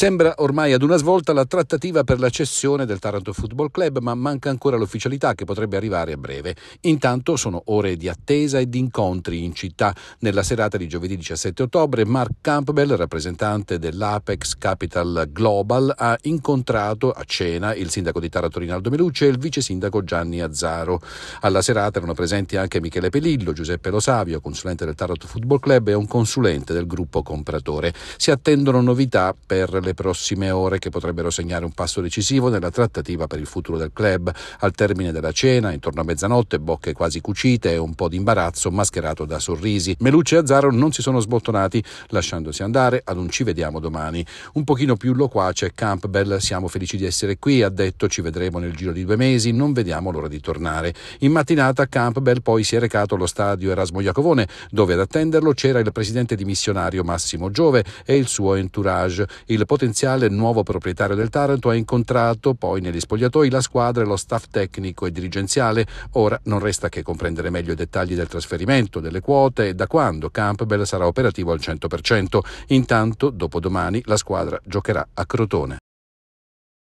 Sembra ormai ad una svolta la trattativa per la cessione del Taranto Football Club, ma manca ancora l'ufficialità che potrebbe arrivare a breve. Intanto sono ore di attesa e di incontri in città. Nella serata di giovedì 17 ottobre, Mark Campbell, rappresentante dell'Apex Capital Global, ha incontrato a cena il sindaco di Taranto Rinaldo Meluce e il vice sindaco Gianni Azzaro. Alla serata erano presenti anche Michele Pelillo, Giuseppe Lo Savio, consulente del Taranto Football Club e un consulente del gruppo compratore. Si attendono novità per le le prossime ore che potrebbero segnare un passo decisivo nella trattativa per il futuro del club. Al termine della cena, intorno a mezzanotte, bocche quasi cucite e un po' di imbarazzo mascherato da sorrisi. Melucci e Azzaro non si sono sbottonati, lasciandosi andare ad un ci vediamo domani. Un pochino più loquace Campbell, siamo felici di essere qui, ha detto ci vedremo nel giro di due mesi, non vediamo l'ora di tornare. In mattinata Campbell poi si è recato allo stadio Erasmo Iacovone, dove ad attenderlo c'era il presidente dimissionario Massimo Giove e il suo entourage. Il potenziale nuovo proprietario del Taranto ha incontrato poi negli spogliatoi la squadra e lo staff tecnico e dirigenziale. Ora non resta che comprendere meglio i dettagli del trasferimento, delle quote e da quando Campbell sarà operativo al 100%. Intanto, dopodomani, la squadra giocherà a Crotone.